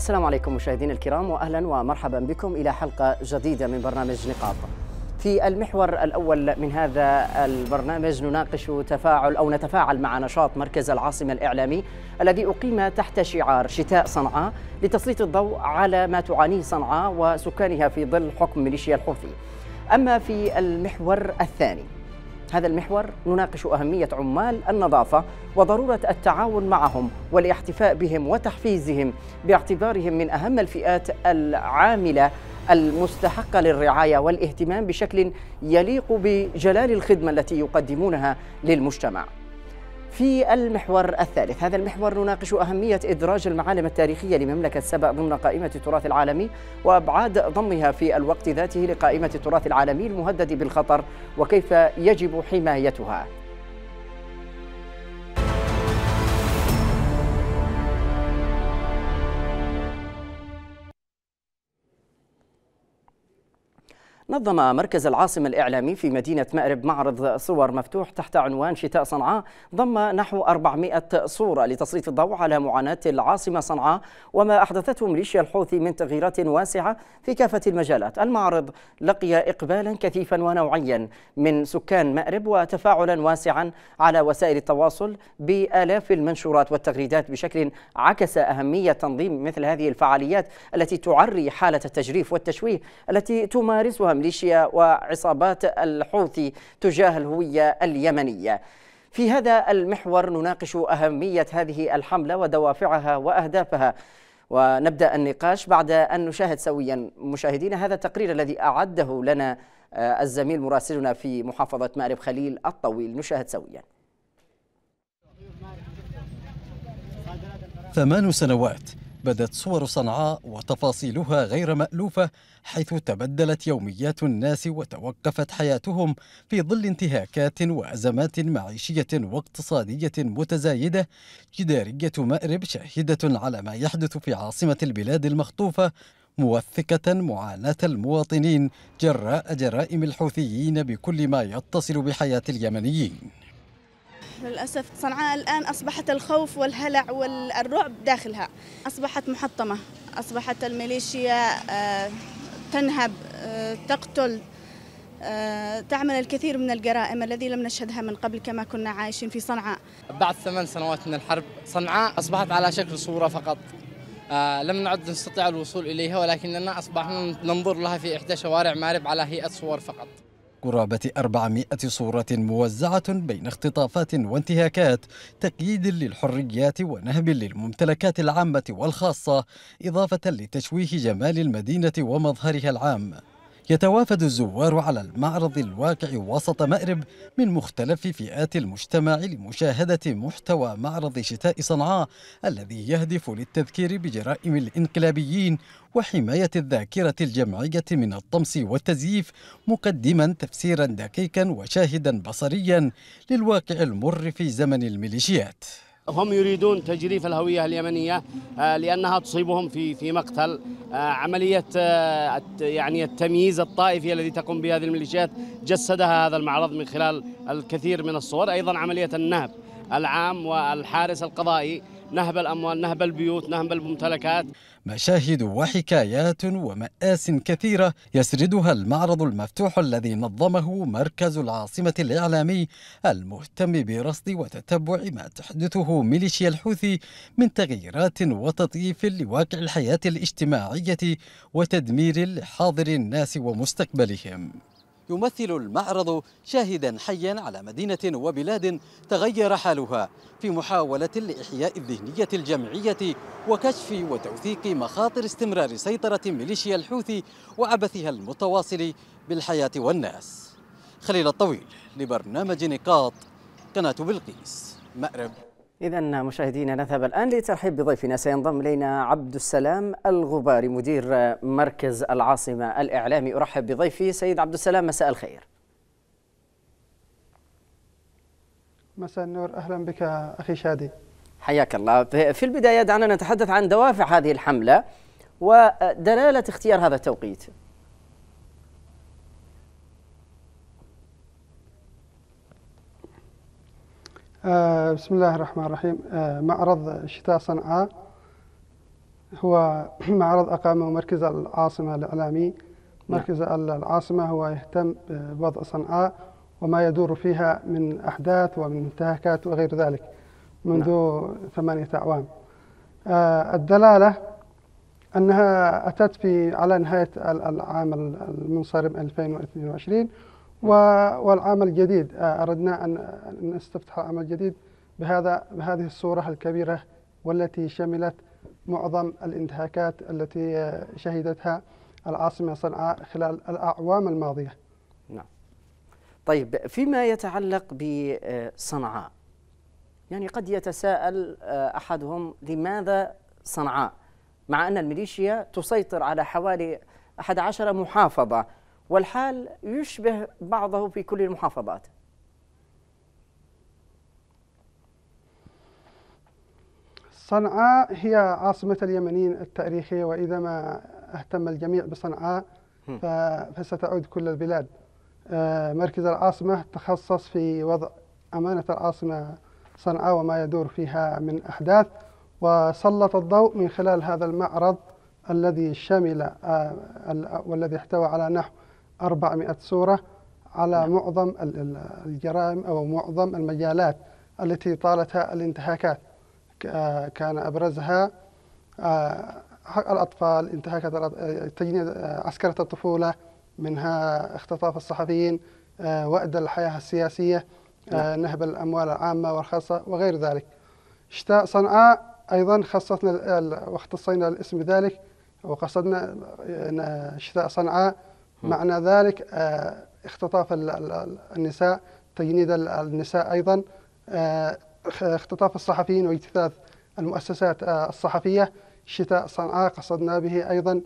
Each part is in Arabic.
السلام عليكم مشاهدينا الكرام واهلا ومرحبا بكم الى حلقه جديده من برنامج نقاط. في المحور الاول من هذا البرنامج نناقش تفاعل او نتفاعل مع نشاط مركز العاصمه الاعلامي الذي اقيم تحت شعار شتاء صنعاء لتسليط الضوء على ما تعانيه صنعاء وسكانها في ظل حكم ميليشيا الحوثي. اما في المحور الثاني هذا المحور نناقش أهمية عمال النظافة وضرورة التعاون معهم والاحتفاء بهم وتحفيزهم باعتبارهم من أهم الفئات العاملة المستحقة للرعاية والاهتمام بشكل يليق بجلال الخدمة التي يقدمونها للمجتمع في المحور الثالث هذا المحور نناقش أهمية إدراج المعالم التاريخية لمملكة سبأ ضمن قائمة التراث العالمي وأبعاد ضمها في الوقت ذاته لقائمة التراث العالمي المهدد بالخطر وكيف يجب حمايتها نظم مركز العاصمة الإعلامي في مدينة مأرب معرض صور مفتوح تحت عنوان شتاء صنعاء ضم نحو 400 صورة لتسليط الضوء على معاناة العاصمة صنعاء وما أحدثته ميليشيا الحوثي من تغييرات واسعة في كافة المجالات المعرض لقي إقبالا كثيفا ونوعيا من سكان مأرب وتفاعلا واسعا على وسائل التواصل بآلاف المنشورات والتغريدات بشكل عكس أهمية تنظيم مثل هذه الفعاليات التي تعري حالة التجريف والتشويه التي تمارسها وميليشيا وعصابات الحوثي تجاه الهوية اليمنية في هذا المحور نناقش أهمية هذه الحملة ودوافعها وأهدافها ونبدأ النقاش بعد أن نشاهد سويا مشاهدينا هذا التقرير الذي أعده لنا آه، الزميل مراسلنا في محافظة مأرب خليل الطويل نشاهد سويا ثمان سنوات بدت صور صنعاء وتفاصيلها غير مألوفة حيث تبدلت يوميات الناس وتوقفت حياتهم في ظل انتهاكات وأزمات معيشية واقتصادية متزايدة جدارية مأرب شاهدة على ما يحدث في عاصمة البلاد المخطوفة موثقة معاناة المواطنين جراء جرائم الحوثيين بكل ما يتصل بحياة اليمنيين للأسف صنعاء الآن أصبحت الخوف والهلع والرعب داخلها أصبحت محطمة أصبحت الميليشيا آه، تنهب آه، تقتل آه، تعمل الكثير من الجرائم الذي لم نشهدها من قبل كما كنا عايشين في صنعاء بعد ثمان سنوات من الحرب صنعاء أصبحت على شكل صورة فقط لم نعد نستطيع الوصول إليها ولكننا أصبحنا ننظر لها في إحدى شوارع مارب على هيئة صور فقط قرابة 400 صورة موزعة بين اختطافات وانتهاكات تقييد للحريات ونهب للممتلكات العامة والخاصة إضافة لتشويه جمال المدينة ومظهرها العام يتوافد الزوار على المعرض الواقع وسط مأرب من مختلف فئات المجتمع لمشاهدة محتوى معرض شتاء صنعاء الذي يهدف للتذكير بجرائم الانقلابيين وحماية الذاكرة الجمعية من الطمس والتزييف مقدما تفسيرا دقيقا وشاهدا بصريا للواقع المر في زمن الميليشيات هم يريدون تجريف الهوية اليمنية آه، لأنها تصيبهم في في مقتل آه، عملية آه، يعني التمييز الطائفي الذي تقوم به هذه الميليشيات جسدها هذا المعرض من خلال الكثير من الصور أيضا عملية النهب العام والحارس القضائي نهب الأموال نهب البيوت نهب الممتلكات مشاهد وحكايات ومآس كثيرة يسردها المعرض المفتوح الذي نظمه مركز العاصمة الإعلامي المهتم برصد وتتبع ما تحدثه ميليشيا الحوثي من تغييرات وتطييف لواقع الحياة الاجتماعية وتدمير لحاضر الناس ومستقبلهم يمثل المعرض شاهدا حيا على مدينة وبلاد تغير حالها في محاولة لإحياء الذهنية الجمعية وكشف وتوثيق مخاطر استمرار سيطرة ميليشيا الحوثي وعبثها المتواصل بالحياة والناس خليل الطويل لبرنامج نقاط قناة بلقيس مأرب إذا مشاهدينا نذهب الآن لترحيب بضيفنا سينضم إلينا عبد السلام الغباري مدير مركز العاصمة الإعلامي أرحب بضيفي سيد عبد السلام مساء الخير مساء النور أهلا بك أخي شادي حياك الله في البداية دعنا نتحدث عن دوافع هذه الحملة ودلالة اختيار هذا التوقيت آه، بسم الله الرحمن الرحيم آه، معرض شتاء صنعاء هو معرض أقامه مركز العاصمة الإعلامي نعم. مركز العاصمة هو يهتم بوضع صنعاء وما يدور فيها من أحداث ومن انتهاكات وغير ذلك منذ نعم. ثمانية أعوام آه، الدلالة أنها أتت في على نهاية العام المنصرم 2022 والعمل الجديد آه، أردنا أن نستفتح العمل الجديد بهذا بهذه الصورة الكبيرة والتي شملت معظم الانتهاكات التي آه، شهدتها العاصمة صنعاء خلال الأعوام الماضية نعم طيب فيما يتعلق بصنعاء يعني قد يتساءل آه، أحدهم لماذا صنعاء مع أن الميليشيا تسيطر على حوالي 11 محافظة والحال يشبه بعضه في كل المحافظات صنعاء هي عاصمة اليمنيين التاريخية وإذا ما اهتم الجميع بصنعاء فستعود كل البلاد آه، مركز العاصمة تخصص في وضع أمانة العاصمة صنعاء وما يدور فيها من أحداث وسلط الضوء من خلال هذا المعرض الذي شمل آه، والذي احتوى على نحو 400 سورة على نعم. معظم الجرائم أو معظم المجالات التي طالتها الانتهاكات آه، كان أبرزها آه، حق الأطفال انتهاكات آه، تجنيد عسكرة الطفولة منها اختطاف الصحفيين وأدى الحياة السياسية نعم. نهب الأموال العامة والخاصة وغير ذلك شتاء صنعاء أيضا خصصنا واختصينا الاسم بذلك وقصدنا شتاء صنعاء معنى ذلك آه، اختطاف النساء تجنيد النساء أيضا آه، اختطاف الصحفيين واجتثاث المؤسسات آه، الصحفية شتاء صنعاء قصدنا به أيضا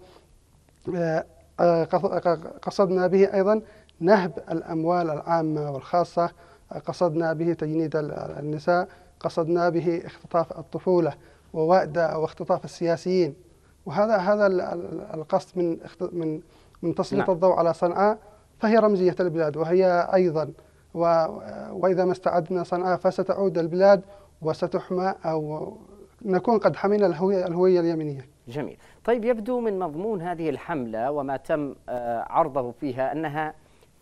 قصدنا به أيضا نهب الأموال العامة والخاصة قصدنا به تجنيد النساء قصدنا به اختطاف الطفولة ووأدة واختطاف السياسيين وهذا هذا القصد من من من تسليط نعم. الضوء على صنعاء فهي رمزية البلاد وهي أيضا و... وإذا ما استعدنا صنعاء فستعود البلاد وستحمى أو نكون قد حمينا الهوية, الهوية اليمنية جميل طيب يبدو من مضمون هذه الحملة وما تم آه، عرضه فيها أنها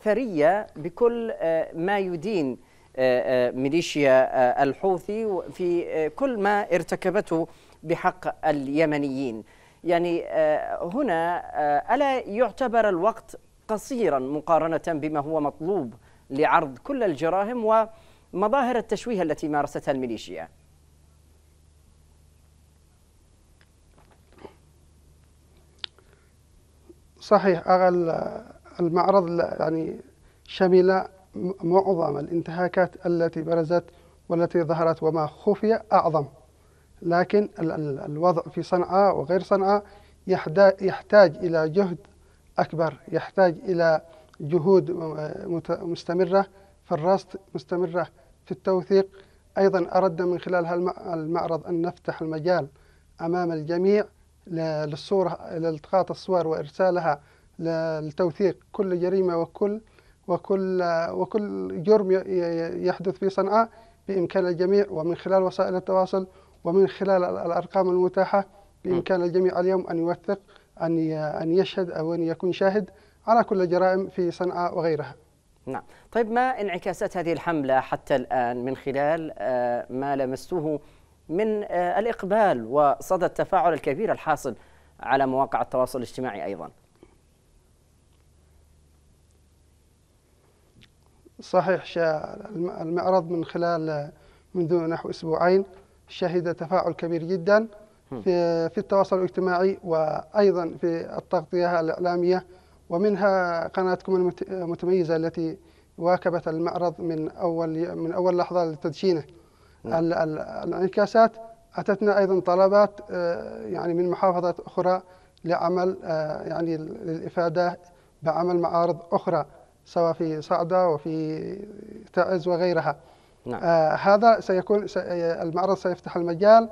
ثرية بكل آه، ما يدين آه، ميليشيا الحوثي في كل ما ارتكبته بحق اليمنيين يعني آه، هنا آه، ألا يعتبر الوقت قصيرا مقارنة بما هو مطلوب لعرض كل الجراهم ومظاهر التشويه التي مارستها الميليشيا صحيح المعرض يعني شمل معظم الانتهاكات التي برزت والتي ظهرت وما خفي أعظم لكن الوضع في صنعاء وغير صنعاء يحتاج إلى جهد أكبر يحتاج إلى جهود مستمرة في الرصد مستمرة في التوثيق أيضا أردنا من خلال المعرض أن نفتح المجال أمام الجميع للصورة لالتقاط الصور وإرسالها لتوثيق كل جريمة وكل وكل وكل جرم يحدث في صنعاء بإمكان الجميع ومن خلال وسائل التواصل ومن خلال الأرقام المتاحة بإمكان نعم. الجميع اليوم أن يوثق أن أن يشهد أو أن يكون شاهد على كل الجرائم في صنعاء وغيرها نعم طيب ما انعكاسات هذه الحملة حتى الآن من خلال آه، ما لمسته من آه، الإقبال وصدى التفاعل الكبير الحاصل على مواقع التواصل الاجتماعي أيضا صحيح المعرض من خلال آه، منذ نحو أسبوعين شهد تفاعل كبير جدا في في التواصل الاجتماعي وايضا في التغطيه الاعلاميه ومنها قناتكم المتميزه التي واكبت المعرض من اول من اول لحظه لتدشينه الانعكاسات اتتنا ايضا طلبات آه، يعني من محافظات اخرى لعمل آه، يعني للافاده بعمل معارض اخرى سواء في صعده وفي تعز وغيرها. نعم. آه هذا سيكون آه، المعرض سيفتح المجال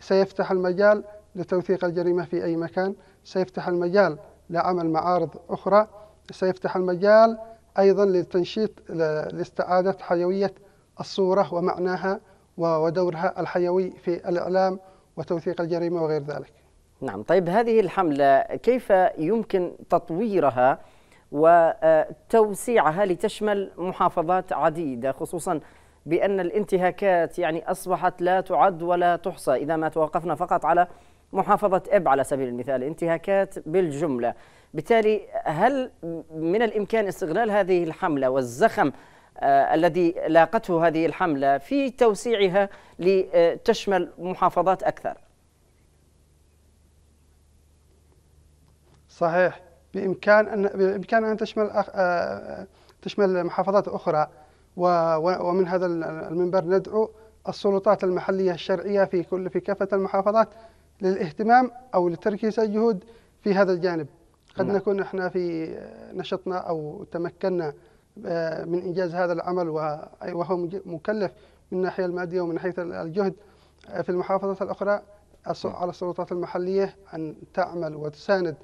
سيفتح المجال لتوثيق الجريمة في أي مكان سيفتح المجال لعمل معارض أخرى سيفتح المجال أيضا للتنشيط لاستعادة حيوية الصورة ومعناها ودورها الحيوي في الإعلام وتوثيق الجريمة وغير ذلك نعم طيب هذه الحملة كيف يمكن تطويرها وتوسيعها آه، لتشمل محافظات عديدة خصوصا بأن الانتهاكات يعني أصبحت لا تعد ولا تحصى إذا ما توقفنا فقط على محافظة إب على سبيل المثال انتهاكات بالجملة بالتالي هل من الإمكان استغلال هذه الحملة والزخم آه الذي لاقته هذه الحملة في توسيعها لتشمل محافظات أكثر صحيح بإمكان أن بإمكان أن تشمل أخ... آه... آه، تشمل محافظات أخرى ومن هذا المنبر ندعو السلطات المحلية الشرعية في كل في كافة المحافظات للاهتمام أو لتركيز الجهود في هذا الجانب قد نعم. نكون احنا في نشطنا أو تمكنا آه، من إنجاز هذا العمل وهو مكلف من الناحية المادية ومن ناحية الجهد آه، في المحافظات الأخرى نعم. على السلطات المحلية أن تعمل وتساند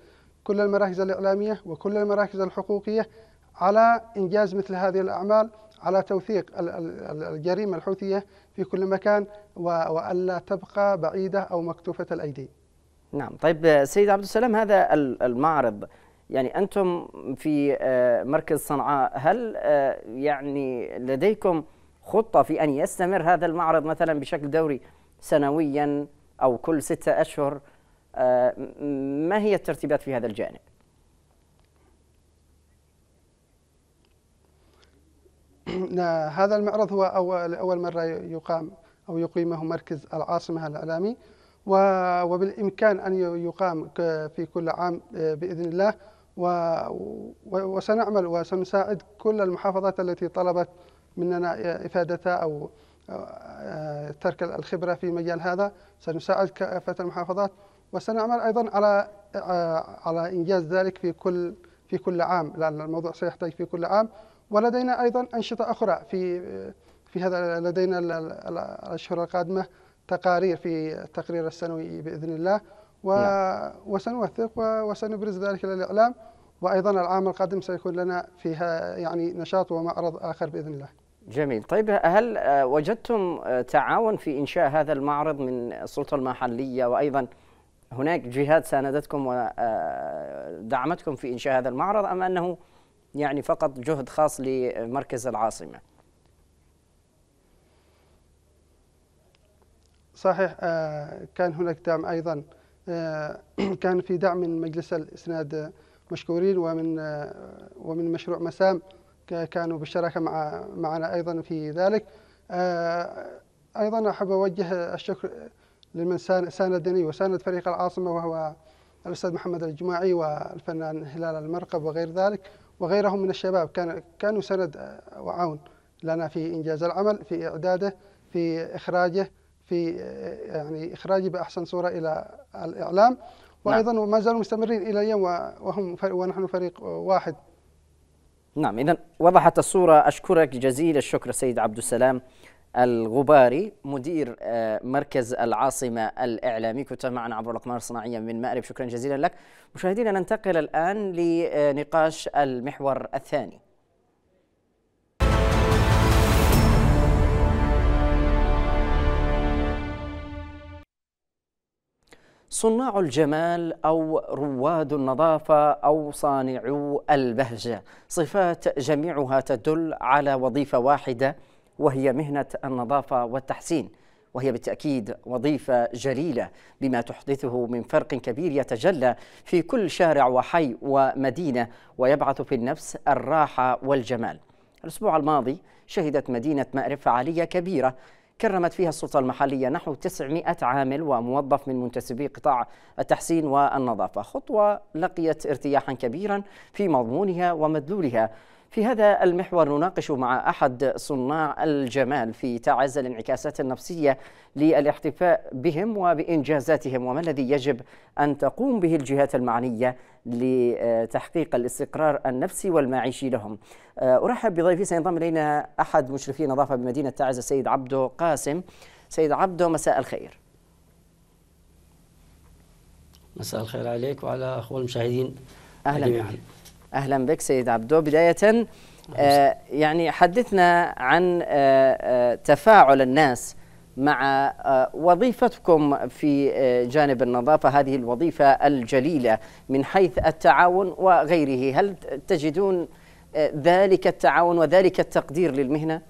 كل المراكز الإعلامية وكل المراكز الحقوقية على إنجاز مثل هذه الأعمال على توثيق الجريمة الحوثية في كل مكان وألا تبقى بعيدة أو مكتوفة الأيدي نعم طيب آه، سيد عبد السلام هذا المعرض يعني أنتم في آه، مركز صنعاء هل آه، يعني لديكم خطة في أن يستمر هذا المعرض مثلا بشكل دوري سنويا أو كل ستة أشهر ما هي الترتيبات في هذا الجانب؟ هذا المعرض هو أول, أول مرة يقام أو يقيمه مركز العاصمة الإعلامي وبالإمكان أن يقام في كل عام آه، بإذن الله وسنعمل وسنساعد كل المحافظات التي طلبت مننا إفادتها أو آه، آه، ترك الخبرة في مجال هذا سنساعد كافة المحافظات وسنعمل أيضا على على إنجاز ذلك في كل في كل عام لأن الموضوع سيحتاج في كل عام ولدينا أيضا أنشطة أخرى في في هذا لدينا الأشهر القادمة تقارير في التقرير السنوي بإذن الله و... نعم. وسنوثق وسنبرز ذلك للإعلام وأيضا العام القادم سيكون لنا فيها يعني نشاط ومعرض آخر بإذن الله جميل طيب هل وجدتم تعاون في إنشاء هذا المعرض من السلطة المحلية وأيضا هناك جهات ساندتكم ودعمتكم آه، في إنشاء هذا المعرض أم أنه يعني فقط جهد خاص لمركز العاصمة صحيح آه، كان هناك دعم أيضا آه، كان في دعم من مجلس الإسناد مشكورين ومن آه، ومن مشروع مسام كانوا بالشراكة مع معنا أيضا في ذلك أيضا أحب أوجه الشكر لمن ساندني وساند فريق العاصمة وهو الأستاذ محمد الجماعي والفنان هلال المرقب وغير ذلك وغيرهم من الشباب كان كانوا سند وعون لنا في إنجاز العمل في إعداده في إخراجه في يعني إخراجه بأحسن صورة إلى الإعلام نعم. وأيضا نعم. ما زالوا مستمرين إلى اليوم وهم ونحن فريق واحد نعم إذا وضحت الصورة أشكرك جزيل الشكر سيد عبد السلام الغباري مدير آه، مركز العاصمة الإعلامي كنت معنا عبر الأقمار الصناعية من مأرب شكرا جزيلا لك مشاهدينا ننتقل الآن لنقاش المحور الثاني صناع الجمال أو رواد النظافة أو صانعو البهجة صفات جميعها تدل على وظيفة واحدة وهي مهنة النظافة والتحسين وهي بالتأكيد وظيفة جليلة بما تحدثه من فرق كبير يتجلى في كل شارع وحي ومدينة ويبعث في النفس الراحة والجمال الأسبوع الماضي شهدت مدينة مأرب فعالية كبيرة كرمت فيها السلطة المحلية نحو 900 عامل وموظف من منتسبي قطاع التحسين والنظافة خطوة لقيت ارتياحا كبيرا في مضمونها ومدلولها في هذا المحور نناقش مع أحد صناع الجمال في تعز الانعكاسات النفسية للاحتفاء بهم وبإنجازاتهم وما الذي يجب أن تقوم به الجهات المعنية لتحقيق الاستقرار النفسي والمعيشي لهم آه، أرحب بضيفي سينضم إلينا أحد مشرفي نظافة بمدينة تعز السيد عبدو قاسم سيد عبدو مساء الخير مساء الخير عليك وعلى أخوة المشاهدين أهلا جميعا أهلا بك سيد عبدو بداية آه يعني حدثنا عن آه, آه، تفاعل الناس مع آه، وظيفتكم في آه، جانب النظافة هذه الوظيفة الجليلة من حيث التعاون وغيره هل تجدون ذلك التعاون وذلك التقدير للمهنة؟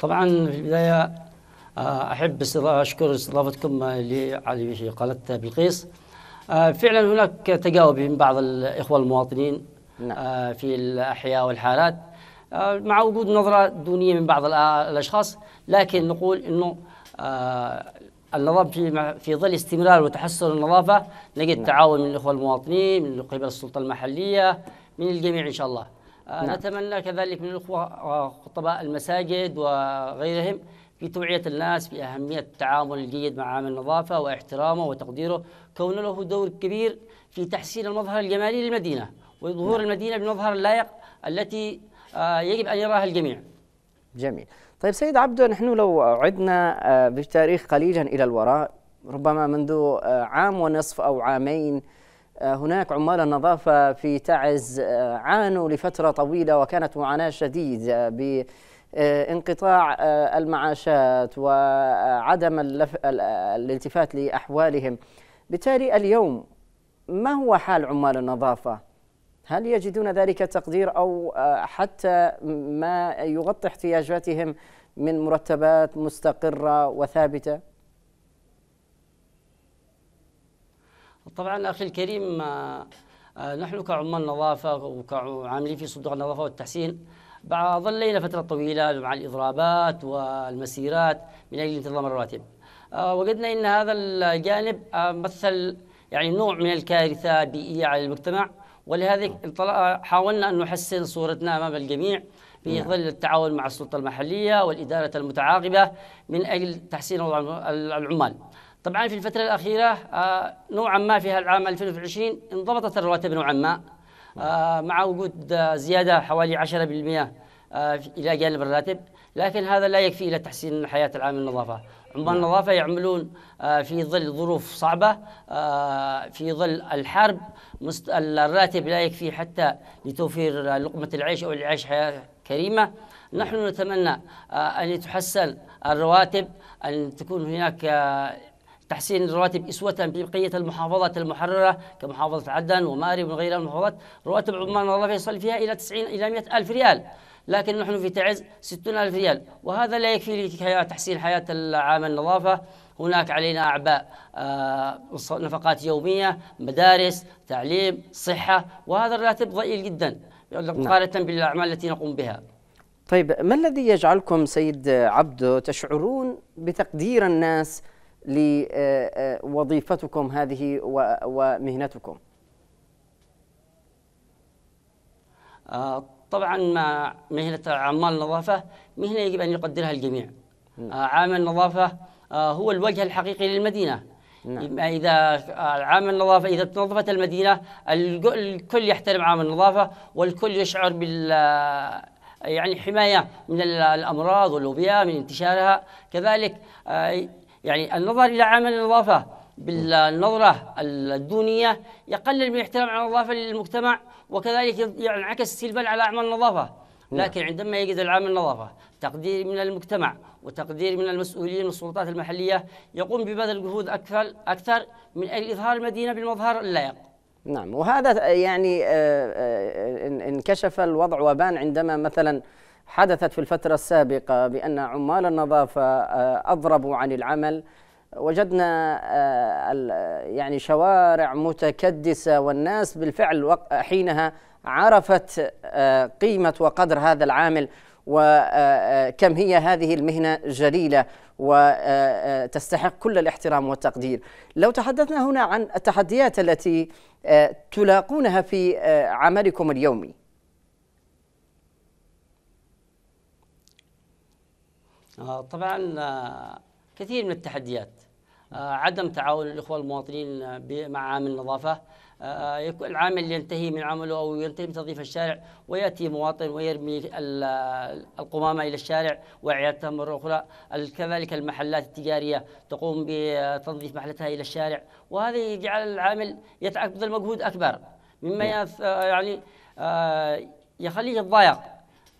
طبعا في البداية أحب أشكر استضافتكم لعلي قالت بلقيس آه، فعلا هناك تجاوب من بعض الإخوة المواطنين نعم. آه، في الأحياء والحالات آه، مع وجود نظرة دونية من بعض الأشخاص لكن نقول أنه النظام في في ظل استمرار وتحسن النظافة نجد نعم. تعاون من الإخوة المواطنين من قبل السلطة المحلية من الجميع إن شاء الله نعم. نتمنى كذلك من الإخوة خطباء المساجد وغيرهم في توعية الناس بأهمية التعامل الجيد مع عامل النظافة واحترامه وتقديره كون له دور كبير في تحسين المظهر الجمالي للمدينة وظهور نعم. المدينة بمظهر اللائق التي آه، يجب أن يراها الجميع جميل طيب سيد عبدو نحن لو عدنا آه، بالتاريخ قليلا إلى الوراء ربما منذ آه، عام ونصف أو عامين هناك عمال النظافة في تعز عانوا لفترة طويلة وكانت معاناة شديدة آه، انقطاع آه، المعاشات وعدم الالتفات لأحوالهم بالتالي اليوم ما هو حال عمال النظافة؟ هل يجدون ذلك تقدير أو آه، حتى ما يغطي احتياجاتهم من مرتبات مستقرة وثابتة؟ طبعا أخي الكريم نحن كعمال نظافة وكعاملين في صندوق النظافة والتحسين ظلينا فترة طويلة مع الإضرابات والمسيرات من أجل انتظام الرواتب آه، وجدنا أن هذا الجانب آه، مثل يعني نوع من الكارثة البيئية على المجتمع ولهذا حاولنا أن نحسن صورتنا أمام الجميع في نعم. ظل التعاون مع السلطة المحلية والإدارة المتعاقبة من أجل تحسين وضع العمال طبعا في الفترة الأخيرة آه، نوعا ما في العام 2020 انضبطت الرواتب نوعا ما آه، مع وجود آه، زيادة حوالي 10% آه، إلى جانب الراتب لكن هذا لا يكفي إلى تحسين حياة العامل النظافة عمال نعم. النظافة يعملون في ظل ظروف صعبة في ظل الحرب الراتب لا يكفي حتى لتوفير لقمة العيش أو العيش حياة كريمة نعم. نحن نتمنى أن تحسن الرواتب أن تكون هناك تحسين الرواتب إسوة ببقية المحافظات المحررة كمحافظة عدن ومأرب وغيرها من المحافظات رواتب عمان والله فيصل فيها إلى 90 إلى 100 ألف ريال لكن نحن في تعز 60 ألف ريال وهذا لا يكفي لتحسين حياة عامل النظافة هناك علينا أعباء آه، نفقات يومية مدارس تعليم صحة وهذا الراتب ضئيل جدا مقارنة نعم. بالأعمال التي نقوم بها طيب ما الذي يجعلكم سيد عبدو تشعرون بتقدير الناس لوظيفتكم آه، آه، هذه ومهنتكم آه، طبعا مع مهنة عمال النظافة مهنة يجب أن يقدرها الجميع عامل النظافة هو الوجه الحقيقي للمدينة نعم. إذا عامل النظافة إذا تنظفت المدينة الكل يحترم عامل النظافة والكل يشعر بال يعني حماية من الأمراض والوباء من انتشارها كذلك يعني النظر إلى عمل النظافة بالنظرة الدونية يقلل من احترام النظافة للمجتمع وكذلك ينعكس سلبا على أعمال النظافة نعم. لكن عندما يجد العامل النظافة تقدير من المجتمع وتقدير من المسؤولين والسلطات المحلية يقوم ببذل جهود أكثر أكثر من أجل إظهار المدينة بالمظهر اللائق نعم وهذا يعني آه، آه، انكشف الوضع وبان عندما مثلا حدثت في الفترة السابقة بأن عمال النظافة آه، أضربوا عن العمل وجدنا آه، يعني شوارع متكدسة والناس بالفعل حينها عرفت آه، قيمة وقدر هذا العامل وكم هي هذه المهنة جليلة وتستحق كل الاحترام والتقدير لو تحدثنا هنا عن التحديات التي تلاقونها في عملكم اليومي آه، طبعا آه، كثير من التحديات آه، عدم تعاون الإخوة المواطنين مع عامل النظافة يكون العامل ينتهي من عمله أو ينتهي من تنظيف الشارع ويأتي مواطن ويرمي القمامة إلى الشارع وعيادته مرة أخرى كذلك المحلات التجارية تقوم بتنظيف محلتها إلى الشارع وهذا يجعل العامل يتعب بذل مجهود أكبر مما نعم. يعني يخليه يتضايق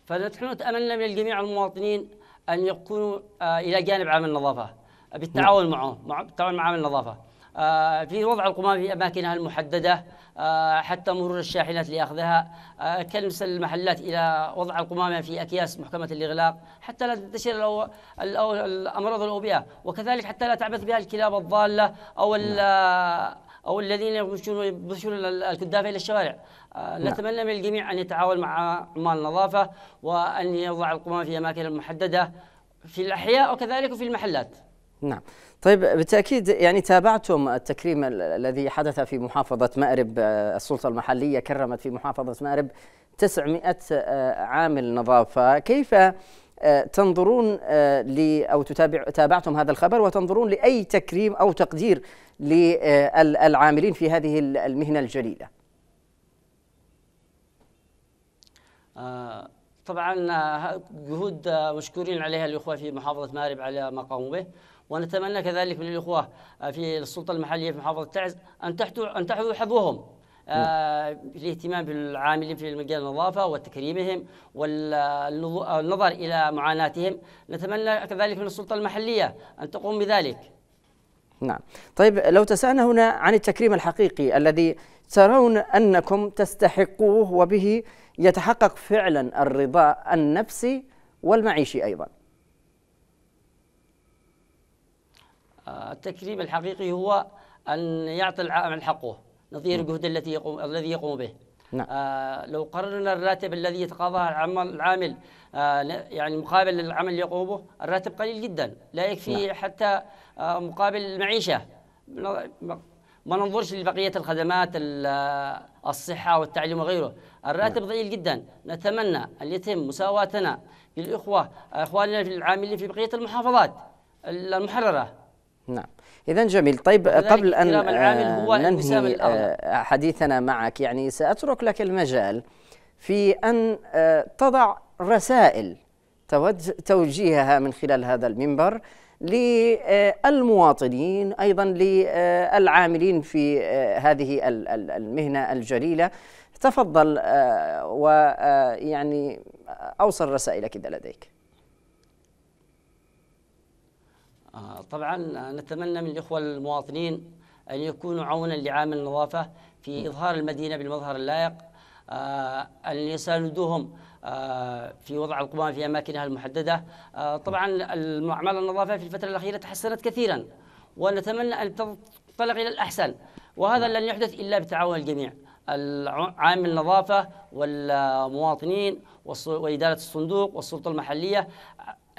فنحن نتمنى من الجميع المواطنين ان يكونوا آه، الى جانب عامل النظافه بالتعاون نعم. معهم مع بالتعاون مع عامل النظافه آه، في وضع القمامة في أماكنها المحددة آه، حتى مرور الشاحنات لأخذها كنس المحلات إلى وضع القمامة في أكياس محكمة الإغلاق حتى لا تنتشر الأمراض الأوبئة وكذلك حتى لا تعبث بها الكلاب الضالة أو نعم. او الذين يبثون الكدافه الى الشوارع آه، نعم. نتمنى من الجميع ان يتعاون مع عمال النظافه وان يضع القمامه في اماكن محدده في الاحياء وكذلك في المحلات. نعم. طيب بالتاكيد يعني تابعتم التكريم الذي حدث في محافظه مأرب آه، السلطه المحليه كرمت في محافظه مأرب 900 آه، عامل نظافه، كيف آه، تنظرون آه، ل او تتابع تابعتم هذا الخبر وتنظرون لاي تكريم او تقدير للعاملين في هذه المهنه الجليله. آه، طبعا جهود مشكورين عليها الاخوه في محافظه مارب على ما قاموا به ونتمنى كذلك من الاخوه في السلطه المحليه في محافظه تعز ان تحتوا ان تحذو حظوهم آه، الاهتمام بالعاملين في مجال النظافة وتكريمهم والنظر آه، إلى معاناتهم نتمنى كذلك من السلطة المحلية أن تقوم بذلك نعم طيب لو تسألنا هنا عن التكريم الحقيقي الذي ترون أنكم تستحقوه وبه يتحقق فعلا الرضا النفسي والمعيشي أيضا آه، التكريم الحقيقي هو أن يعطي العامل حقه نظير الجهد التي يقوم الذي يقوم به نعم. آه لو قررنا الراتب الذي يتقاضاه العمل العامل آه يعني مقابل العمل اللي يقوم به الراتب قليل جدا لا يكفي نعم. حتى آه مقابل المعيشه ما ننظرش لبقيه الخدمات آه، الصحه والتعليم وغيره الراتب ضئيل نعم. جدا نتمنى ان يتم مساواتنا بالاخوه آه، اخواننا في العاملين في بقيه المحافظات المحرره نعم إذا جميل طيب قبل أن آه، ننهي آه، حديثنا معك يعني سأترك لك المجال في أن آه، تضع رسائل تود توجيهها من خلال هذا المنبر للمواطنين أيضا للعاملين في هذه المهنة الجليلة تفضل ويعني أوصل رسائلك إذا لديك آه، طبعا آه، نتمنى من الإخوة المواطنين أن يكونوا عونا لعامل النظافة في إظهار المدينة بالمظهر اللائق آه، أن يساندوهم في وضع القمامة في أماكنها المحددة طبعا أعمال النظافة في الفترة الأخيرة تحسنت كثيرا ونتمنى أن تنطلق إلى الأحسن وهذا لن يحدث إلا بتعاون الجميع عامل النظافة والمواطنين وإدارة الصندوق والسلطة المحلية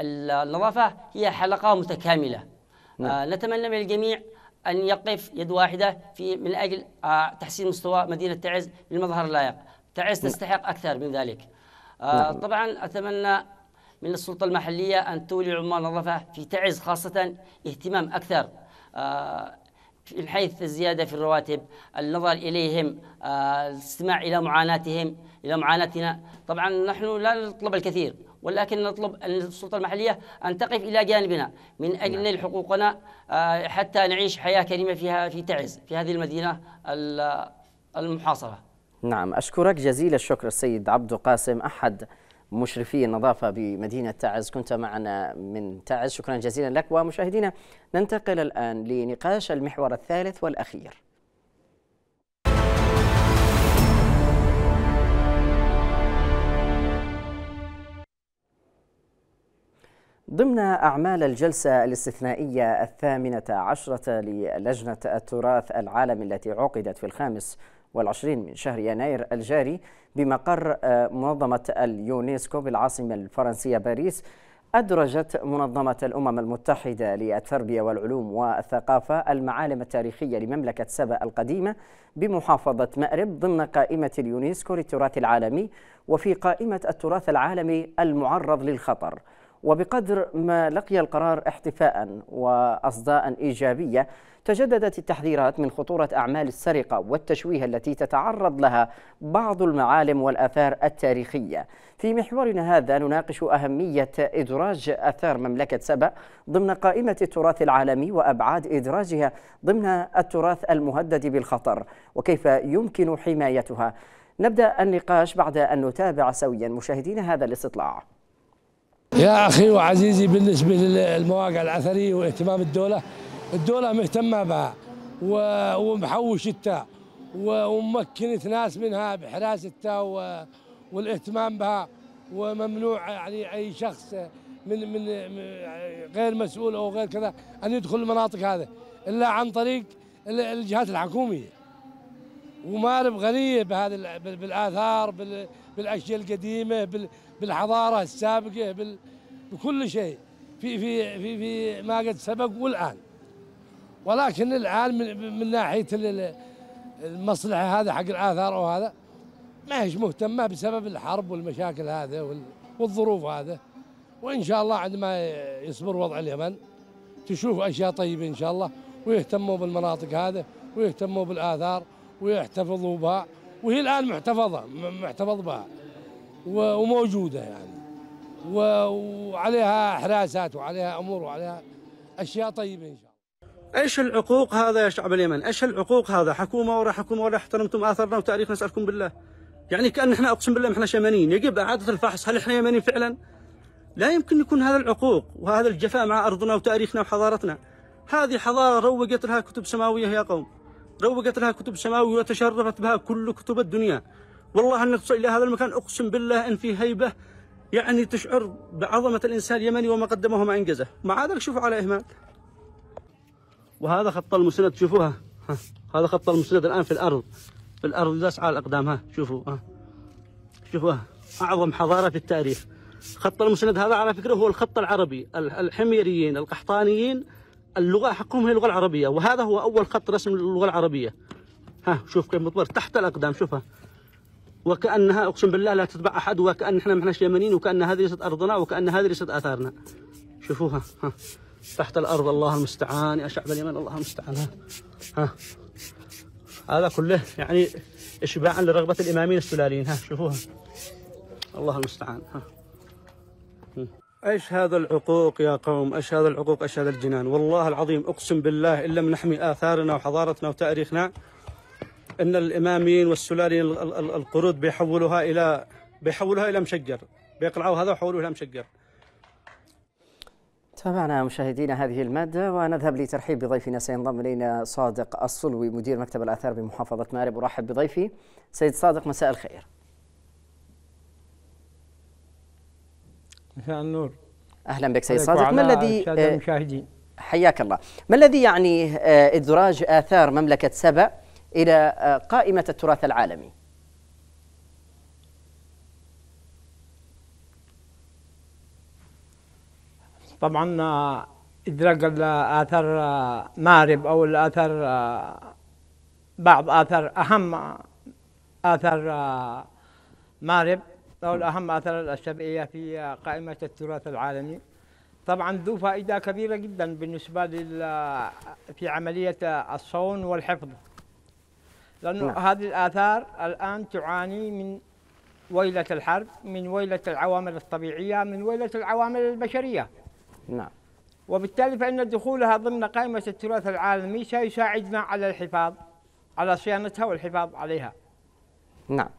النظافة هي حلقة متكاملة نعم. آه، نتمنى من الجميع أن يقف يد واحدة في من أجل آه، تحسين مستوى مدينة تعز للمظهر اللائق تعز نعم. تستحق أكثر من ذلك آه، نعم. طبعا أتمنى من السلطة المحلية أن تولي عمال النظافة في تعز خاصة اهتمام أكثر من حيث الزيادة في الرواتب النظر إليهم الاستماع إلى معاناتهم إلى معاناتنا طبعا نحن لا نطلب الكثير ولكن نطلب السلطة المحلية أن تقف إلى جانبنا من أجل نعم. حقوقنا آه، حتى نعيش حياة كريمة فيها في تعز في هذه المدينة المحاصرة نعم أشكرك جزيل الشكر السيد عبد قاسم أحد مشرفي النظافة بمدينة تعز كنت معنا من تعز شكرا جزيلا لك ومشاهدينا ننتقل الآن لنقاش المحور الثالث والأخير ضمن أعمال الجلسة الاستثنائية الثامنة عشرة للجنة التراث العالمي التي عقدت في الخامس والعشرين من شهر يناير الجاري بمقر آه، منظمة اليونسكو بالعاصمة الفرنسية باريس أدرجت منظمة الأمم المتحدة للتربية والعلوم والثقافة المعالم التاريخية لمملكة سبأ القديمة بمحافظة مأرب ضمن قائمة اليونسكو للتراث العالمي وفي قائمة التراث العالمي المعرض للخطر وبقدر ما لقي القرار احتفاء واصداء ايجابيه تجددت التحذيرات من خطوره اعمال السرقه والتشويه التي تتعرض لها بعض المعالم والاثار التاريخيه. في محورنا هذا نناقش اهميه ادراج اثار مملكه سبأ ضمن قائمه التراث العالمي وابعاد ادراجها ضمن التراث المهدد بالخطر وكيف يمكن حمايتها. نبدا النقاش بعد ان نتابع سويا مشاهدين هذا الاستطلاع. يا أخي وعزيزي بالنسبة للمواقع الأثرية واهتمام الدولة الدولة مهتمة بها ومحوشتها وممكنه ناس منها بحراستها والاهتمام بها وممنوع يعني أي شخص من من غير مسؤول أو غير كذا أن يدخل المناطق هذه إلا عن طريق الجهات الحكومية ومارب غنية بهذه بالآثار بالأشياء القديمة بالحضاره السابقه بال... بكل شيء في في في في ما قد سبق والان ولكن الان من, من ناحيه المصلحه هذا حق الاثار او هذا ما هيش مهتمه بسبب الحرب والمشاكل هذا وال... والظروف هذا وان شاء الله عندما يصبر وضع اليمن تشوف اشياء طيبه ان شاء الله ويهتموا بالمناطق هذه ويهتموا بالاثار ويحتفظوا بها وهي الان محتفظه محتفظ بها وموجوده يعني وعليها حراسات وعليها امور وعليها اشياء طيبه ان شاء الله. ايش العقوق هذا يا شعب اليمن؟ ايش العقوق هذا؟ حكومه ورا حكومه ولا احترمتم اثرنا وتاريخنا اسالكم بالله. يعني كان احنا اقسم بالله احنا شمانيين، يجب اعاده الفحص هل احنا يمنيين فعلا؟ لا يمكن يكون هذا العقوق وهذا الجفاء مع ارضنا وتاريخنا وحضارتنا. هذه حضاره روقت لها كتب سماويه يا قوم. روقت لها كتب سماويه وتشرفت بها كل كتب الدنيا. والله أنك تصل إلى هذا المكان أقسم بالله أن في هيبة يعني تشعر بعظمة الإنسان اليمني وما قدمه وما أنجزه مع ذلك شوفوا على إهمال وهذا خط المسند شوفوها ها. هذا خط المسند الآن في الأرض في الأرض داس على الأقدام ها شوفوا ها شوفوا أعظم حضارة في التاريخ خط المسند هذا على فكرة هو الخط العربي الحميريين القحطانيين اللغة حقهم هي اللغة العربية وهذا هو أول خط رسم للغة العربية ها شوف كيف مطور تحت الأقدام شوفها وكانها اقسم بالله لا تتبع احد وكان احنا ما احناش يمنيين وكان هذه ليست ارضنا وكان هذه ليست اثارنا شوفوها ها تحت الارض الله المستعان يا شعب اليمن الله المستعان ها, ها. هذا كله يعني اشباعا لرغبه الامامين السلاليين ها شوفوها الله المستعان ها ايش هذا العقوق يا قوم ايش هذا العقوق ايش هذا الجنان والله العظيم اقسم بالله ان لم نحمي اثارنا وحضارتنا وتاريخنا ان الاماميين والسلاليين القرود بيحولوها الى بيحولوها الى مشجر بيقلعوا هذا ويحولوه الى مشجر تابعنا مشاهدينا هذه المادة ونذهب لترحيب بضيفنا سينضم إلينا صادق الصلوي مدير مكتب الآثار بمحافظة مارب أرحب بضيفي سيد صادق مساء الخير مساء النور أهلا بك سيد صادق ما الذي آه، حياك الله ما الذي يعنيه آه، إدراج آثار مملكة سبأ إلى آه، قائمة التراث العالمي طبعا آه، إدراك الآثار آه، مارب أو الآثار بعض آثار أهم آثار مارب أو الأهم آثار الشرقية في قائمة التراث العالمي طبعا ذو فائدة كبيرة جدا بالنسبة في عملية الصون والحفظ لأنه نعم. هذه الآثار الآن تعاني من ويلة الحرب من ويلة العوامل الطبيعية من ويلة العوامل البشرية نعم وبالتالي فإن دخولها ضمن قائمة التراث العالمي سيساعدنا على الحفاظ على صيانتها والحفاظ عليها نعم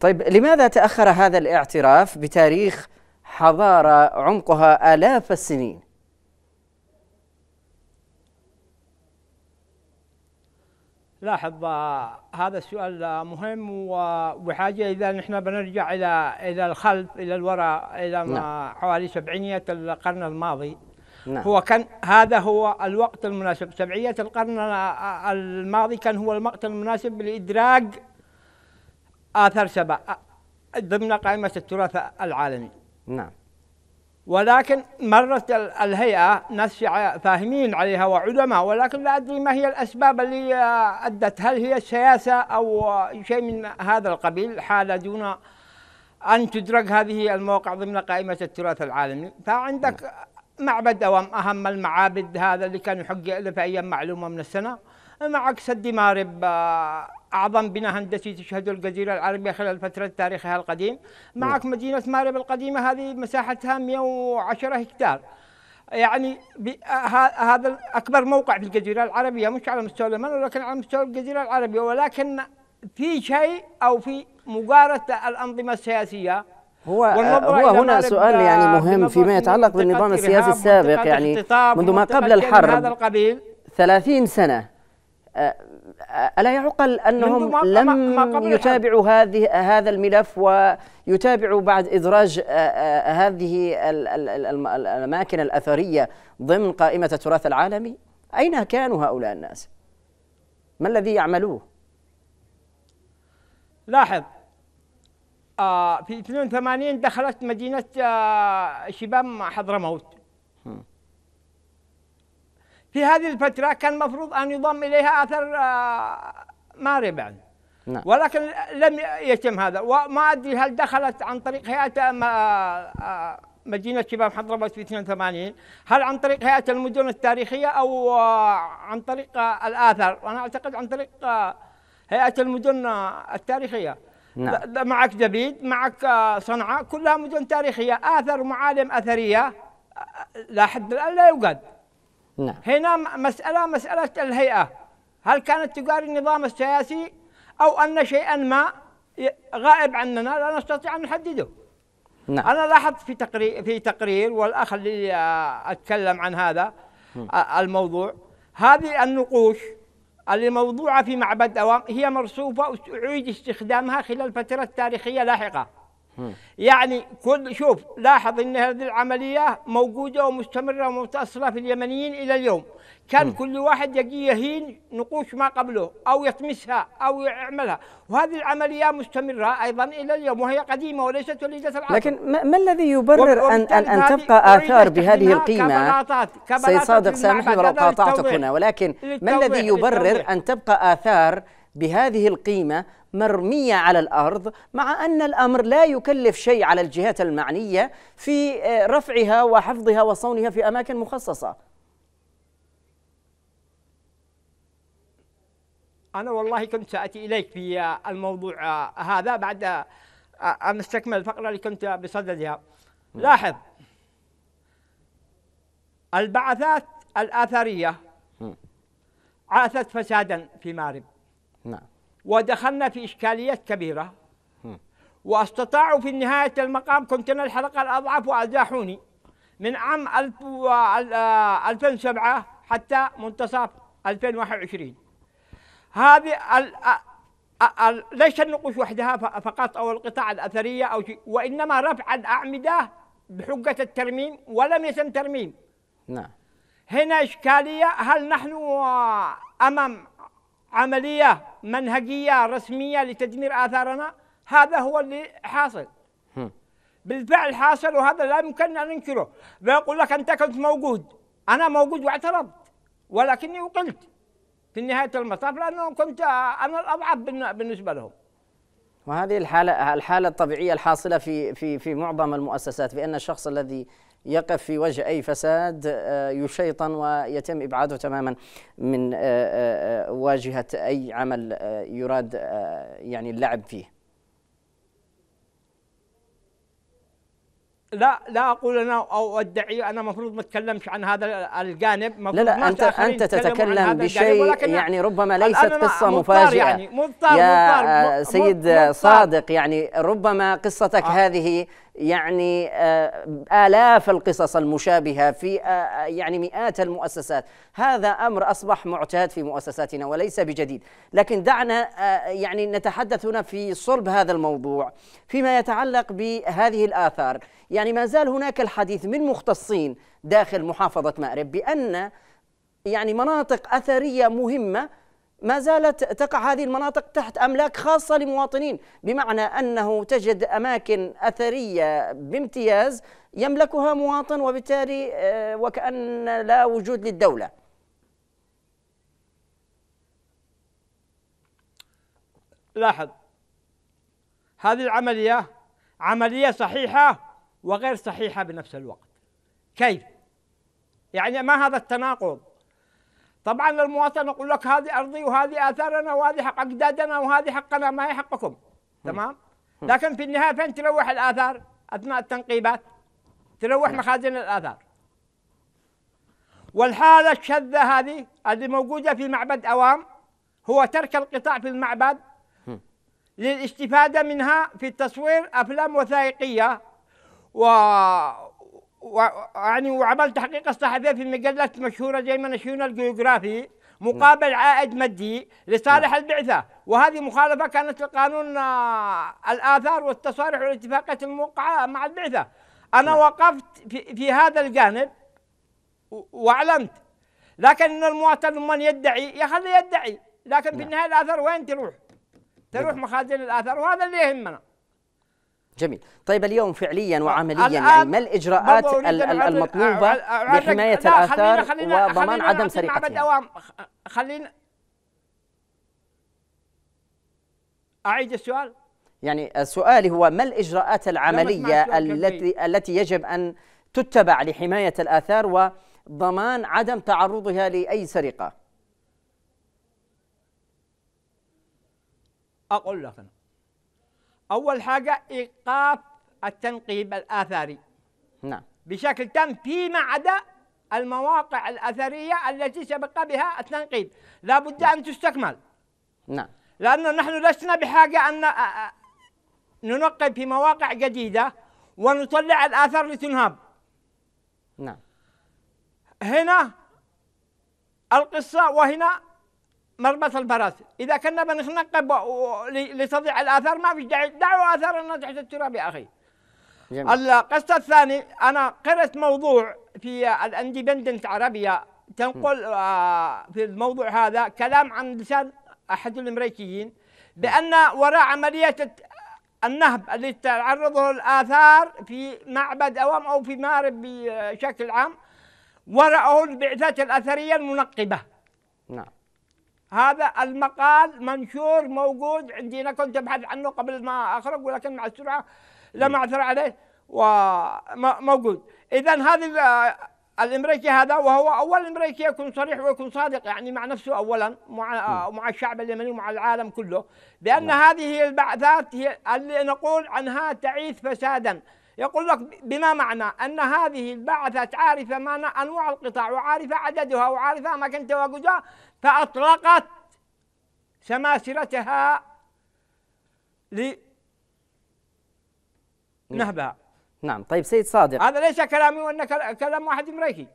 طيب لماذا تأخر هذا الاعتراف بتاريخ حضارة عمقها آلاف السنين لاحظ آه، هذا السؤال آه، مهم وحاجة إذا نحن بنرجع إلى إلى الخلف إلى الوراء إلى ما نعم. حوالي سبعينية القرن الماضي نعم. هو كان هذا هو الوقت المناسب سبعية القرن آه، الماضي كان هو الوقت المناسب لإدراج آثار سبأ ضمن قائمة التراث العالمي نعم ولكن مرت الهيئة ناس فاهمين عليها وعلماء ولكن لا أدري ما هي الأسباب اللي آه، أدت هل هي السياسة أو شيء من هذا القبيل حال دون أن تدرج هذه المواقع ضمن قائمة التراث العالمي فعندك نعم. معبد أوام أهم المعابد هذا اللي كان يحق له في أيام معلومة من السنة معك سد مارب أعظم بناء هندسي تشهده الجزيرة العربية خلال فترة تاريخها القديم معك نعم. مدينة مارب القديمة هذه مساحتها 110 هكتار يعني هذا أكبر موقع في الجزيرة العربية مش على مستوى اليمن ولكن على مستوى الجزيرة العربية ولكن في شيء أو في مجارة الأنظمة السياسية هو هو هنا سؤال يعني مهم فيما يتعلق بالنظام السياسي السابق يعني منذ ما قبل الحرب 30 سنة آه، ألا يعقل أنهم لم يتابعوا هذه هذا الملف ويتابعوا بعد إدراج آه، آه، هذه الأماكن الأثرية ضمن قائمة التراث العالمي أين كانوا هؤلاء الناس؟ ما الذي يعملوه؟ لاحظ آه، في 82 دخلت مدينة آه شبام حضرموت في هذه الفترة كان مفروض أن يضم إليها أثر آه، مارب يعني نعم. ولكن لم يتم هذا وما أدري هل دخلت عن طريق هيئة آه، آه، مدينة شباب حضرموت في 82 هل عن طريق هيئة المدن التاريخية أو عن طريق الآثار وأنا أعتقد عن طريق هيئة المدن التاريخية نعم. معك جبيد معك صنعاء كلها مدن تاريخية آثر معالم أثرية لا حد الآن لا يوجد نعم. هنا مسألة مسألة الهيئة هل كانت تقاري النظام السياسي أو أن شيئا ما غائب عننا لا نستطيع أن نحدده نعم. أنا لاحظت في تقرير, في تقرير والأخ اللي آه، أتكلم عن هذا آه، الموضوع هذه النقوش اللي موضوعة في معبد أوام هي مرصوفة وأعيد استخدامها خلال فترة تاريخية لاحقة يعني كل شوف لاحظ ان هذه العمليه موجوده ومستمره ومتاصله في اليمنيين الى اليوم كان مم. كل واحد يجي يهين نقوش ما قبله او يطمسها او يعملها وهذه العمليه مستمره ايضا الى اليوم وهي قديمه وليست وليده العصر لكن ما الذي يبرر ان ان, أن تبقى اثار بهذه القيمه سيد صادق سامحني ولو قاطعتك هنا ولكن ما الذي يبرر ان تبقى اثار بهذه القيمة مرمية على الأرض مع أن الأمر لا يكلف شيء على الجهات المعنية في آه، رفعها وحفظها وصونها في أماكن مخصصة أنا والله كنت سأتي إليك في آه، الموضوع آه، هذا بعد أن استكمل الفقرة اللي كنت بصددها نعم. لاحظ البعثات الآثرية نعم. عاثت فسادا في مارب ودخلنا في إشكاليات كبيرة واستطاعوا في نهاية المقام كنت أنا الحلقة الأضعف وأزاحوني من عام 2007 آه، حتى منتصف 2021 هذه آه، آه، ليس النقوش وحدها فقط أو القطع الأثرية أو شيء وإنما رفع الأعمدة بحجة الترميم ولم يتم ترميم نعم هنا إشكالية هل نحن أمام عملية منهجية رسمية لتدمير آثارنا هذا هو اللي حاصل بالفعل حاصل وهذا لا يمكن أن ننكره بيقول لك أنت كنت موجود أنا موجود واعترضت ولكني وقلت في نهاية المطاف لأنه كنت آه، أنا الأضعف بالنسبة لهم وهذه الحالة الحالة الطبيعية الحاصلة في في في معظم المؤسسات بأن الشخص الذي يقف في وجه أي فساد آه، يشيطن ويتم إبعاده تماما من آه، آه، واجهة أي عمل يراد يعني اللعب فيه لا لا اقول انا او ادعي انا المفروض ما اتكلمش عن هذا الجانب لا لا انت انت تتكلم بشيء يعني ربما ليست قصه مفاجئه يعني مضطر يا مضطر سيد مضطر صادق يعني ربما قصتك آه هذه يعني آه، آلاف القصص المشابهة في آه، آه، يعني مئات المؤسسات هذا أمر أصبح معتاد في مؤسساتنا وليس بجديد لكن دعنا يعني نتحدث هنا في صلب هذا الموضوع فيما يتعلق بهذه الآثار يعني ما زال هناك الحديث من مختصين داخل محافظة مأرب بأن يعني مناطق أثرية مهمة ما زالت تقع هذه المناطق تحت أملاك خاصة لمواطنين بمعنى أنه تجد أماكن أثرية بامتياز يملكها مواطن وبالتالي آه، وكأن لا وجود للدولة لاحظ هذه العملية عملية صحيحة وغير صحيحة بنفس الوقت كيف؟ يعني ما هذا التناقض؟ طبعا المواطن يقول لك هذه ارضي وهذه اثارنا وهذه حق اجدادنا وهذه حقنا ما هي حقكم تمام لكن في النهايه فين تروح الاثار اثناء التنقيبات تروح مخازن الاثار والحاله الشاذه هذه اللي موجوده في معبد اوام هو ترك القطاع في المعبد للاستفاده منها في تصوير افلام وثائقيه و... يعني وعملت تحقيق صحفيه في مجله مشهوره زي ما ناشيونال جيوغرافي مقابل عائد مادي لصالح نعم. البعثه وهذه مخالفه كانت لقانون آه، الاثار والتصاريح والاتفاقات الموقعه مع البعثه انا نعم. وقفت في, في هذا الجانب واعلمت لكن ان المواطن من يدعي يا يدعي لكن في نعم. النهايه الاثار وين تروح؟ تروح مخازن الاثار وهذا اللي يهمنا جميل طيب اليوم فعليا آه، وعمليا يعني ما الاجراءات المطلوبه لحمايه الاثار خلينا خلينا وضمان عدم سرقتها خلينا اعيد السؤال يعني سؤالي هو ما الاجراءات العمليه التي التي يجب ان تتبع لحمايه الاثار وضمان عدم تعرضها لاي سرقه اقول لك أنا. أول حاجة إيقاف التنقيب الآثاري نعم بشكل تام فيما عدا المواقع الأثرية التي سبق بها التنقيب لا بد أن تستكمل نعم لأن نحن لسنا بحاجة أن آه، آه، ننقب في مواقع جديدة ونطلع الآثار لتنهب نعم هنا القصة وهنا مربط الفرس اذا كنا بنتنقب لتضيع الاثار ما فيش داعي دعوا اثارنا تحت التراب يا اخي جميل. القسط الثاني انا قرأت موضوع في الاندبندنت عربيه تنقل آه في الموضوع هذا كلام عن لسان احد الامريكيين بان وراء عمليه النهب اللي تعرضه الاثار في معبد اوام او في مارب بشكل عام وراءه البعثات الاثريه المنقبه نعم هذا المقال منشور موجود عندي انا كنت ابحث عنه قبل ما اخرج ولكن مع السرعه لم اعثر عليه وموجود اذا هذه الامريكي هذا وهو اول امريكي يكون صريح ويكون صادق يعني مع نفسه اولا مع مع الشعب اليمني ومع العالم كله بان نعم. هذه هي البعثات هي اللي نقول عنها تعيث فسادا يقول لك بما معنى ان هذه البعثه عارفه معنى انواع القطاع وعارفه عددها وعارفه اماكن تواجدها فأطلقت سماسرتها لنهبها نعم طيب سيد صادق هذا ليس كلامي وأن كلام واحد أمريكي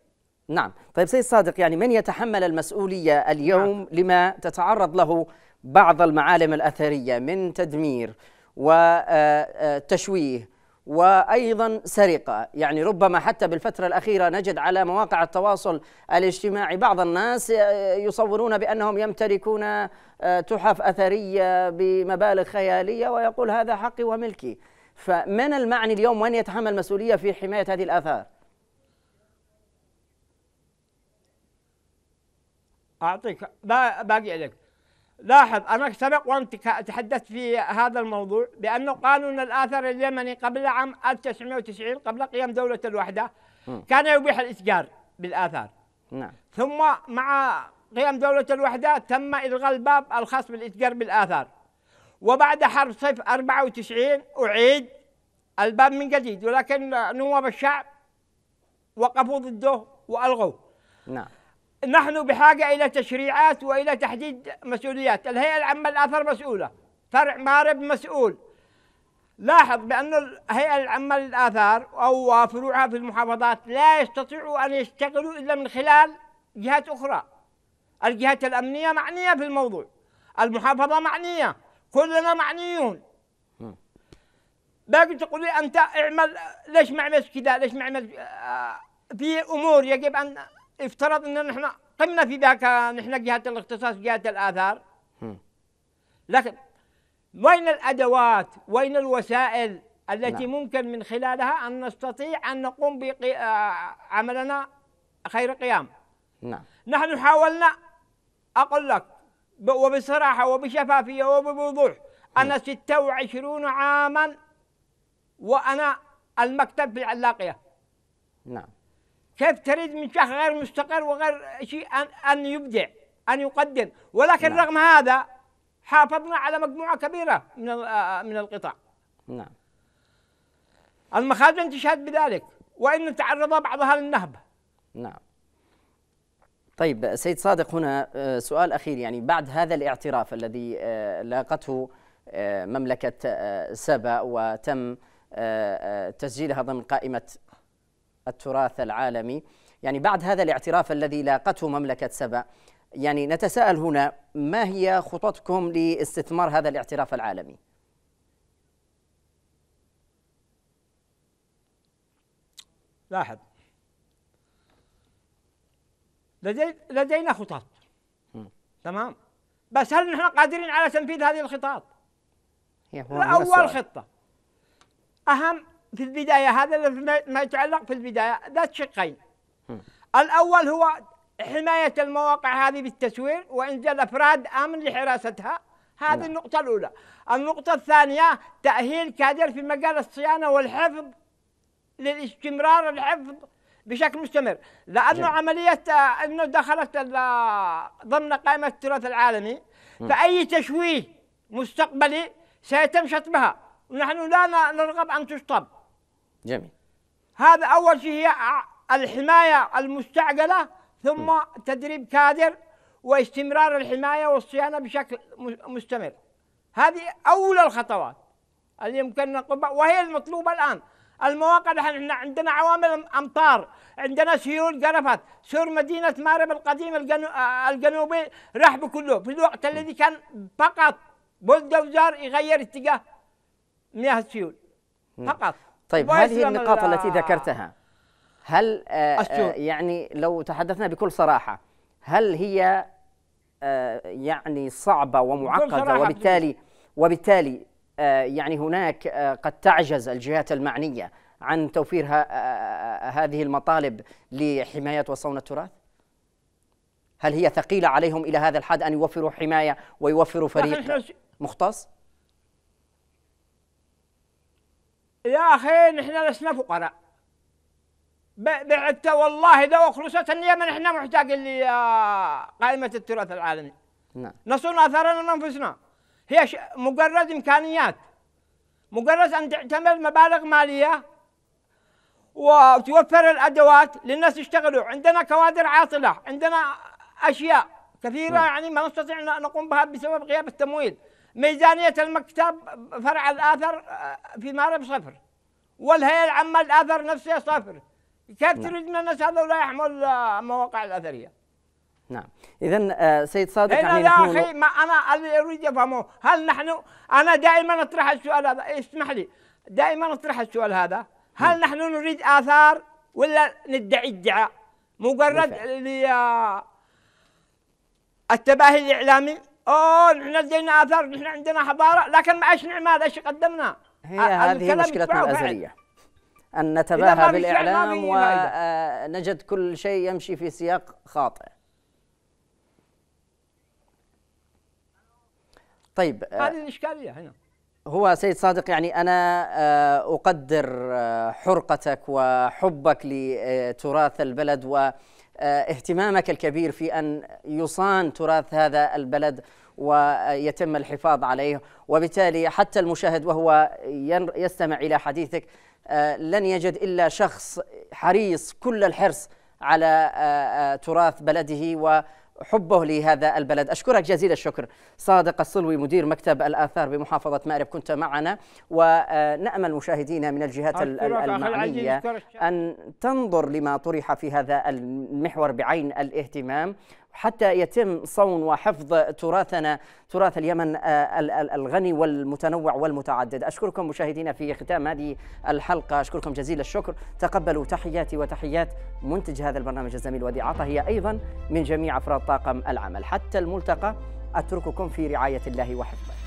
نعم طيب سيد صادق يعني من يتحمل المسؤولية اليوم نعم. لما تتعرض له بعض المعالم الأثرية من تدمير وتشويه آه، آه، وايضا سرقه، يعني ربما حتى بالفتره الاخيره نجد على مواقع التواصل الاجتماعي بعض الناس يصورون بانهم يمتلكون آه، تحف اثريه بمبالغ خياليه ويقول هذا حقي وملكي. فمن المعني اليوم من يتحمل مسؤوليه في حمايه هذه الاثار؟ اعطيك باقي عليك لاحظ أنا سبق وأنت تحدثت في هذا الموضوع بانه قانون الآثار اليمني قبل عام 1990 قبل قيام دولة الوحدة كان يبيح الإتجار بالآثار نعم. ثم مع قيام دولة الوحدة تم إلغاء الباب الخاص بالإتجار بالآثار وبعد حرب صيف 94 أعيد الباب من جديد ولكن نواب الشعب وقفوا ضده وألغوه نعم نحن بحاجة إلى تشريعات وإلى تحديد مسؤوليات الهيئة العامة للآثار مسؤولة فرع مارب مسؤول لاحظ بأن الهيئة العامة للآثار أو فروعها في المحافظات لا يستطيعوا أن يشتغلوا إلا من خلال جهات أخرى الجهات الأمنية معنية في الموضوع المحافظة معنية كلنا معنيون باقي تقول لي أنت اعمل ليش ما عملت كذا ليش ما عملت آه، في أمور يجب أن افترض ان نحن قمنا في ذاك نحن جهه الاختصاص جهه الاثار لكن وين الادوات وين الوسائل التي نعم. ممكن من خلالها ان نستطيع ان نقوم بعملنا آه، خير قيام نعم نحن حاولنا اقول لك وبصراحه وبشفافيه وبوضوح انا 26 عاما وانا المكتب في العلاقيه نعم كيف تريد من شخص غير مستقر وغير شيء أن, أن يبدع أن يقدم ولكن لا. نعم. رغم هذا حافظنا على مجموعة كبيرة من آه، من القطع نعم المخازن تشهد بذلك وإن تعرض بعضها للنهب نعم طيب سيد صادق هنا آه، سؤال أخير يعني بعد هذا الاعتراف الذي آه، لاقته مملكة سبأ وتم تسجيلها ضمن قائمة التراث العالمي يعني بعد هذا الاعتراف الذي لاقته مملكة سبأ يعني نتساءل هنا ما هي خططكم لاستثمار هذا الاعتراف العالمي؟ لاحظ لدي لدينا خطط تمام بس هل نحن قادرين على تنفيذ هذه الخطط؟ هي أول خطة أهم في البداية هذا ما يتعلق في البداية ذات شقين الأول هو حماية المواقع هذه بالتسوير وإنزال أفراد أمن لحراستها هذه نعم. النقطة الأولى النقطة الثانية تأهيل كادر في مجال الصيانة والحفظ للاستمرار الحفظ بشكل مستمر لأنه نعم. عملية آه، أنه دخلت آه، ضمن قائمة التراث العالمي فأي تشويه مستقبلي سيتم شطبها ونحن لا نرغب أن تشطب جميل هذا أول شيء هي الحماية المستعجلة ثم م. تدريب كادر واستمرار الحماية والصيانة بشكل مستمر هذه أولى الخطوات اللي يمكن نقوم وهي المطلوبة الآن المواقع احنا عندنا عوامل امطار عندنا سيول قرفت سور مدينه مارب القديم الجنو... الجنوبي راح بكله في الوقت الذي كان فقط بولدوزر يغير اتجاه مياه السيول فقط طيب هذه النقاط التي ذكرتها هل آه, آه، يعني لو تحدثنا بكل صراحة هل هي آه، يعني صعبة ومعقدة وبالتالي وبالتالي آه، يعني هناك قد تعجز الجهات المعنية عن توفير هذه المطالب لحماية وصون التراث؟ هل هي ثقيلة عليهم إلى هذا الحد أن يوفروا حماية ويوفروا فريق مختص؟ يا أخي نحن لسنا فقراء بعدت والله لو خلصت اليمن احنا محتاجين لقائمة التراث العالمي نعم نصون أثرنا أنفسنا هي مجرد إمكانيات مجرد أن تعتمد مبالغ مالية وتوفر الأدوات للناس يشتغلوا عندنا كوادر عاطلة عندنا أشياء كثيرة نعم. يعني ما نستطيع أن نقوم بها بسبب غياب التمويل ميزانية المكتب فرع الآثر آه، في مارب صفر والهيئة العامة الآثر نفسها صفر كيف نعم. تريد من الناس هذا ولا يحمل المواقع آه، الأثرية نعم اذا آه، سيد صادق يعني يا اخي ما انا اللي اريد افهمه هل نحن انا دائما اطرح السؤال هذا إيه، اسمح لي دائما اطرح السؤال هذا هل م. نعم. نحن نريد اثار ولا ندعي ادعاء مجرد التباهي الاعلامي اوه نحن زينا اثار نحن عندنا حضاره لكن ما ايش نعمل ايش قدمنا هي هذه مشكلتنا الازليه ان نتباهى بالاعلام ونجد آه، كل شيء يمشي في سياق خاطئ طيب آه، هذه الاشكاليه هنا هو سيد صادق يعني انا آه، اقدر حرقتك وحبك لتراث البلد و آه، اهتمامك الكبير في أن يصان تراث هذا البلد ويتم الحفاظ عليه وبالتالي حتى المشاهد وهو يستمع إلى حديثك آه، لن يجد إلا شخص حريص كل الحرص على آه، تراث بلده و حبه لهذا البلد أشكرك جزيل الشكر صادق الصلوي مدير مكتب الآثار بمحافظة مأرب كنت معنا ونأمل مشاهدينا من الجهات المعنية أن تنظر لما طرح في هذا المحور بعين الاهتمام حتى يتم صون وحفظ تراثنا تراث اليمن آه، الغني والمتنوع والمتعدد أشكركم مشاهدينا في ختام هذه الحلقة أشكركم جزيل الشكر تقبلوا تحياتي وتحيات منتج هذا البرنامج الزميل وديعة هي أيضا من جميع أفراد طاقم العمل حتى الملتقى أترككم في رعاية الله وحفظه